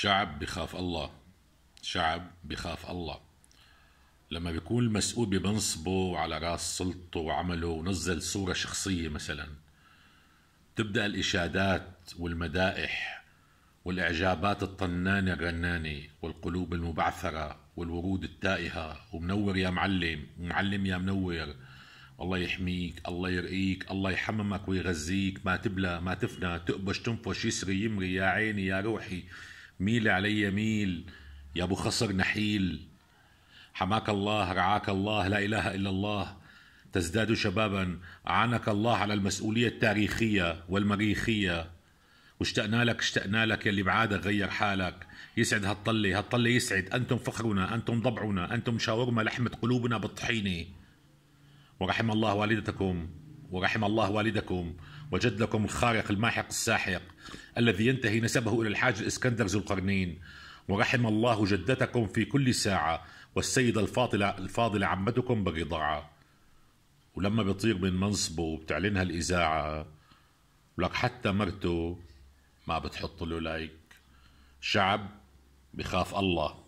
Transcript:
شعب بخاف الله شعب بخاف الله لما بيكون المسؤول بمنصبه وعلى راس سلطته وعمله ونزل صورة شخصية مثلا تبدأ الإشادات والمدائح والإعجابات الطنانة الرنانة والقلوب المبعثرة والورود التائهة ومنور يا معلم ومعلم يا منور الله يحميك الله يرقيك الله يحممك ويغذيك ما تبلى ما تفنى تقبش تنفش يسري يمري يا عيني يا روحي ميل علي ميل يا ابو خصر نحيل حماك الله رعاك الله لا اله الا الله تزداد شبابا اعانك الله على المسؤوليه التاريخيه والمريخيه واشتقنا لك اشتقنا لك يلي بعادك غير حالك يسعد هالطلة هالطلة يسعد أنتم فخرنا أنتم ضبعنا أنتم شاورما لحمة قلوبنا بالطحينة ورحم الله والدتكم ورحم الله والدكم وجدكم الخارق الماحق الساحق الذي ينتهي نسبه إلى الحاج الإسكندر ذو القرنين ورحم الله جدتكم في كل ساعة والسيدة الفاضلة الفاضلة عمتكم بالرضاعة ولما بيطير من منصبه وبتعلنها الإذاعة ولك حتى مرته ما بتحط له لايك شعب بخاف الله